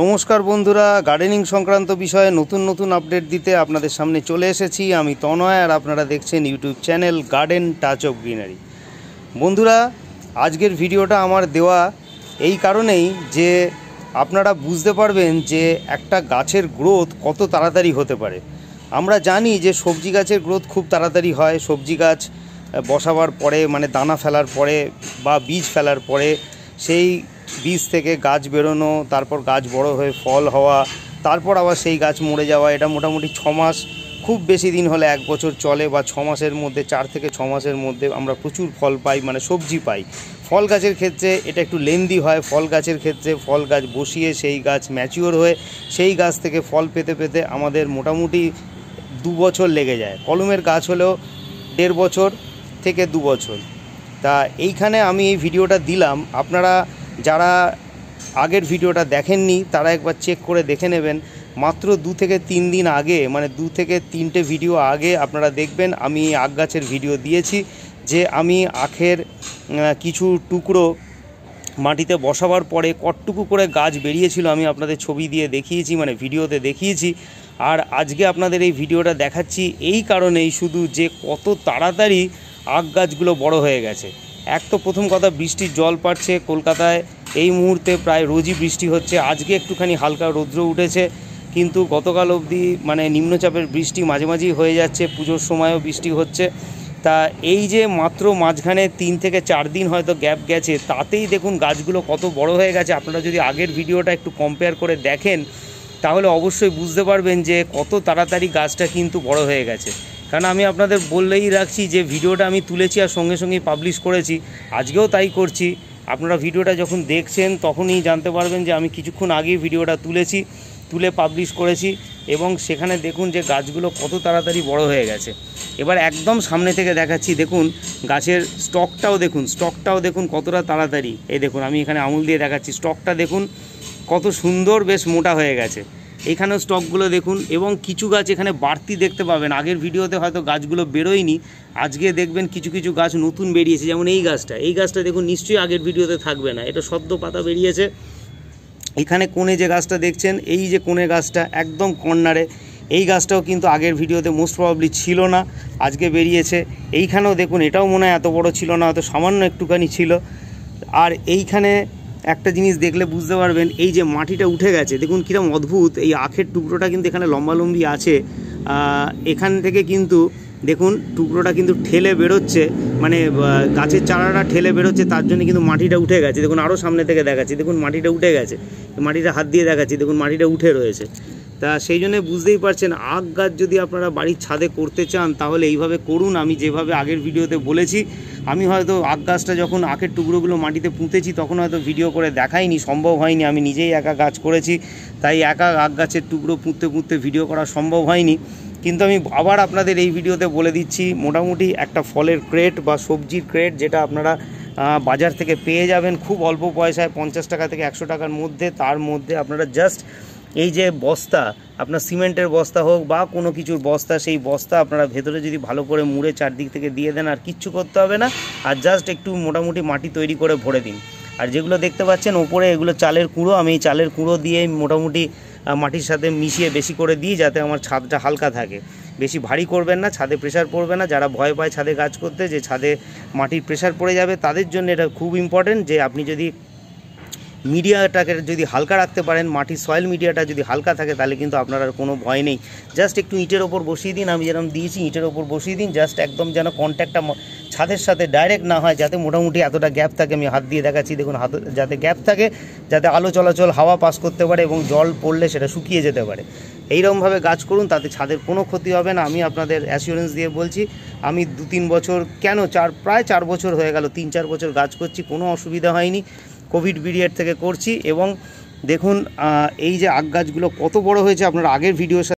নমস্কার বন্ধুরা গার্ডেনিং সংক্রান্ত বিষয়ে নতুন নতুন আপডেট দিতে আপনাদের সামনে চলে এসেছি আমি তনয় আর আপনারা দেখছেন YouTube channel garden touch of greenery বন্ধুরা আজকের ভিডিওটা আমার দেওয়া এই কারণেই যে আপনারা বুঝতে পারবেন যে একটা গাছের গ্রোথ কত তাড়াতাড়ি হতে পারে আমরা জানি যে সবজি গাছের গ্রোথ খুব তাড়াতাড়ি হয় সবজি গাছ বসাবার পরে মানে দানা ফেলার পরে বা বীজ ফেলার পরে সেই বীজ থেকে গাছ বেরোনো তারপর গাছ বড় হয়ে ফল হওয়া তারপর আবার সেই গাছ মরে যাওয়া এটা মোটামুটি ছ মাস খুব বেশি দিন হলে এক বছর চলে বা ছ মাসের মধ্যে চার থেকে ছ মাসের মধ্যে আমরা প্রচুর ফল পাই মানে সবজি পাই ফল গাছের ক্ষেত্রে এটা একটু লেন্দি হয় ফল গাছের ক্ষেত্রে ফল গাছ বসিয়ে সেই গাছ ম্যাচিওর হয়ে সেই গাছ থেকে ফল পেতে পেতে আমাদের মোটামুটি দু বছর লেগে যায় কলমের গাছ হলেও দেড় বছর থেকে দু বছর তা এইখানে আমি এই ভিডিওটা দিলাম আপনারা যারা আগের ভিডিওটা দেখেননি তারা একবার চেক করে দেখে নেবেন মাত্র দু থেকে তিন দিন আগে মানে দু থেকে তিনটে ভিডিও আগে আপনারা দেখবেন আমি আখ গাছের ভিডিও দিয়েছি যে আমি আখের কিছু টুকরো মাটিতে বসাবার পরে কটটুকু করে গাছ বেরিয়েছিল আমি আপনাদের ছবি দিয়ে দেখিয়েছি মানে ভিডিওতে দেখিয়েছি আর আজকে আপনাদের এই ভিডিওটা দেখাচ্ছি এই কারণেই শুধু যে কত তাড়াতাড়ি আখ গাছগুলো বড় হয়ে গেছে এক তো প্রথম কথা বৃষ্টির জল পাচ্ছে কলকাতায় এই মুহূর্তে প্রায় রোজই বৃষ্টি হচ্ছে আজকে একটুখানি হালকা রৌদ্র উঠেছে কিন্তু গতকাল অবধি মানে নিম্নচাপের বৃষ্টি মাঝে মাঝেই হয়ে যাচ্ছে পুজোর সময়ও বৃষ্টি হচ্ছে তা এই যে মাত্র মাঝখানে তিন থেকে চার দিন হয়তো গ্যাপ গেছে তাতেই দেখুন গাছগুলো কত বড় হয়ে গেছে আপনারা যদি আগের ভিডিওটা একটু কম্পেয়ার করে দেখেন তাহলে অবশ্যই বুঝতে পারবেন যে কত তাড়াতাড়ি গাছটা কিন্তু বড় হয়ে গেছে কারণ আমি আপনাদের বললেই রাখছি যে ভিডিওটা আমি তুলেছি আর সঙ্গে সঙ্গেই পাবলিশ করেছি আজকেও তাই করছি আপনারা ভিডিওটা যখন দেখছেন তখনই জানতে পারবেন যে আমি কিছুক্ষণ আগেই ভিডিওটা তুলেছি তুলে পাবলিশ করেছি এবং সেখানে দেখুন যে গাছগুলো কত তাড়াতাড়ি বড় হয়ে গেছে এবার একদম সামনে থেকে দেখাচ্ছি দেখুন গাছের স্টকটাও দেখুন স্টকটাও দেখুন কতটা তাড়াতাড়ি এই দেখুন আমি এখানে আঙুল দিয়ে দেখাচ্ছি স্টকটা দেখুন কত সুন্দর বেশ মোটা হয়ে গেছে এখানেও স্টকগুলো দেখুন এবং কিছু গাছ এখানে বাড়তি দেখতে পাবেন আগের ভিডিওতে হয়তো গাছগুলো বেরোয়নি আজকে দেখবেন কিছু কিছু গাছ নতুন বেরিয়েছে যেমন এই গাছটা এই গাছটা দেখুন নিশ্চয়ই আগের ভিডিওতে থাকবে না এটা সদ্য পাতা বেরিয়েছে এখানে কোণে যে গাছটা দেখছেন এই যে কোণে গাছটা একদম কর্নারে এই গাছটাও কিন্তু আগের ভিডিওতে মোস্ট প্রবাবলি ছিল না আজকে বেরিয়েছে এইখানেও দেখুন এটাও মনে হয় এত বড় ছিল না হয়তো সামান্য একটুখানি ছিল আর এইখানে একটা জিনিস দেখলে বুঝতে পারবেন এই যে মাটিটা উঠে গেছে দেখুন কীরকম অদ্ভুত এই আখের টুকরোটা কিন্তু এখানে লম্বালম্বি আছে এখান থেকে কিন্তু দেখুন টুকরোটা কিন্তু ঠেলে বেরোচ্ছে মানে গাছের চারাটা ঠেলে বেরোচ্ছে তার জন্য কিন্তু মাটিটা উঠে গেছে দেখুন আরও সামনে থেকে দেখাচ্ছি দেখুন মাটিটা উঠে গেছে মাটিটা হাত দিয়ে দেখাচ্ছি দেখুন মাটিটা উঠে রয়েছে তা সেই জন্য বুঝতেই পারছেন আখ গাছ যদি আপনারা বাড়ির ছাদে করতে চান তাহলে এইভাবে করুন আমি যেভাবে আগের ভিডিওতে বলেছি আমি হয়তো আখ গাছটা যখন আখের টুকরোগুলো মাটিতে পুঁতেছি তখন হয়তো ভিডিও করে দেখাইনি সম্ভব হয়নি আমি নিজেই একা গাছ করেছি তাই একা আখ গাছের টুকরো পুঁততে পুঁততে ভিডিও করা সম্ভব হয়নি কিন্তু আমি আবার আপনাদের এই ভিডিওতে বলে দিচ্ছি মোটামুটি একটা ফলের ক্রেট বা সবজির ক্রেট যেটা আপনারা বাজার থেকে পেয়ে যাবেন খুব অল্প পয়সায় পঞ্চাশ টাকা থেকে একশো টাকার মধ্যে তার মধ্যে আপনারা জাস্ট এই যে বস্তা আপনার সিমেন্টের বস্তা হোক বা কোনো কিছুর বস্তা সেই বস্তা আপনারা ভেতরে যদি ভালো করে মুড়ে চারদিক থেকে দিয়ে দেন আর কিচ্ছু করতে হবে না আর জাস্ট একটু মোটামুটি মাটি তৈরি করে ভরে দিন আর যেগুলো দেখতে পাচ্ছেন ওপরে এগুলো চালের কুঁড়ো আমি চালের কুঁড়ো দিয়ে মোটামুটি মাটির সাথে মিশিয়ে বেশি করে দিই যাতে আমার ছাদটা হালকা থাকে বেশি ভারী করবেন না ছাদে প্রেশার পড়বে না যারা ভয় পায় ছাদে কাজ করতে যে ছাদে মাটির প্রেশার পড়ে যাবে তাদের জন্য এটা খুব ইম্পর্টেন্ট যে আপনি যদি মিডিয়াটাকে যদি হালকা রাখতে পারেন মাটির সয়েল মিডিয়াটা যদি হালকা থাকে তাহলে কিন্তু আপনার আর কোনো ভয় নেই জাস্ট একটু ইঁটের ওপর বসিয়ে দিন আমি যেরকম দিয়েছি ইঁটের ওপর বসিয়ে দিন জাস্ট একদম যেন কন্ট্যাক্টটা ছাদের সাথে ডাইরেক্ট না হয় যাতে মোটামুটি এতটা গ্যাপ থাকে আমি হাত দিয়ে দেখাচ্ছি দেখুন হাত যাতে গ্যাপ থাকে যাতে আলো চলাচল হাওয়া পাস করতে পারে এবং জল পড়লে সেটা শুকিয়ে যেতে পারে এইরকমভাবে গাছ করুন তাতে ছাদের কোনো ক্ষতি হবে না আমি আপনাদের অ্যাসিওরেন্স দিয়ে বলছি আমি দু তিন বছর কেন চার প্রায় চার বছর হয়ে গেল তিন চার বছর গাছ করছি কোনো অসুবিধা হয়নি কোভিড পিরিয়ড থেকে করছি এবং দেখুন এই যে আগ গাছগুলো কত বড় হয়েছে আপনার আগের ভিডিও